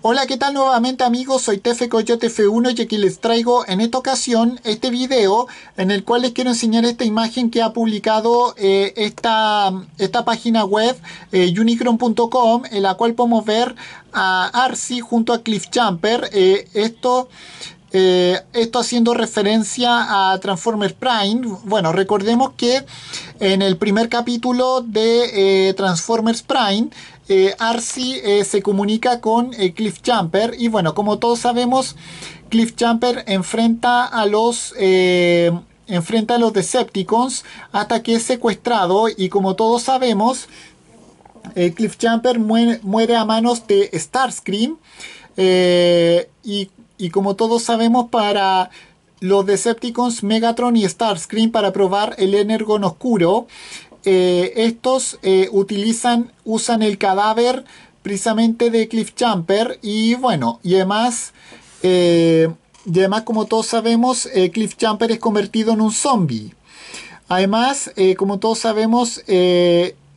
Hola, ¿qué tal nuevamente amigos? Soy Tefe Coyote F1 y aquí les traigo en esta ocasión este video en el cual les quiero enseñar esta imagen que ha publicado eh, esta, página web eh, unicron.com en la cual podemos ver a Arcy junto a Cliff Jumper. Eh, esto eh, esto haciendo referencia a Transformers Prime. Bueno, recordemos que en el primer capítulo de eh, Transformers Prime, eh, eh, se comunica con Cliff Jumper. Y bueno, como todos sabemos, Cliff Jumper enfrenta a los enfrenta a los Decepticons hasta que es secuestrado y como todos sabemos, Cliff Jumper muere, a manos de Starscream y y como todos sabemos, para los Decepticons, Megatron y Starscream para probar el Energon Oscuro. Eh, estos eh, utilizan, usan el cadáver precisamente de Cliffjumper y bueno, y además, eh, además como todos sabemos, Cliffjumper es convertido en un zombie. Además, como todos sabemos,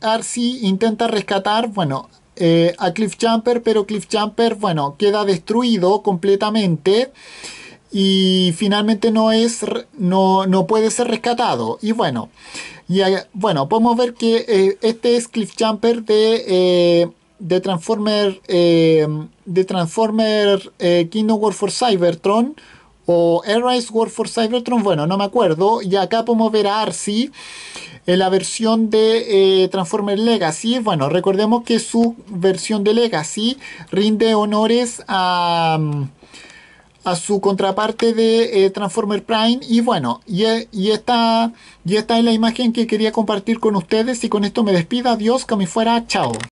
Arcee intenta rescatar, bueno, eh, a a Cliffjumper, pero Cliffjumper, bueno, queda destruido completamente y finalmente no es no, no puede ser rescatado y bueno y bueno podemos ver que eh, este es Cliffjumper de eh, de Transformer de Transformer Kingdom War for Cybertron o Airrise War for Cybertron, bueno, no me acuerdo. Y acá podemos ver a Arcee en la versión de eh, Transformer Legacy. Bueno, recordemos que su versión de Legacy rinde honores a, a su contraparte de eh, Transformer Prime. Y bueno, y, esta, y esta es la imagen que quería compartir con ustedes. Y con esto me despido. Adiós, que me fuera. Chao.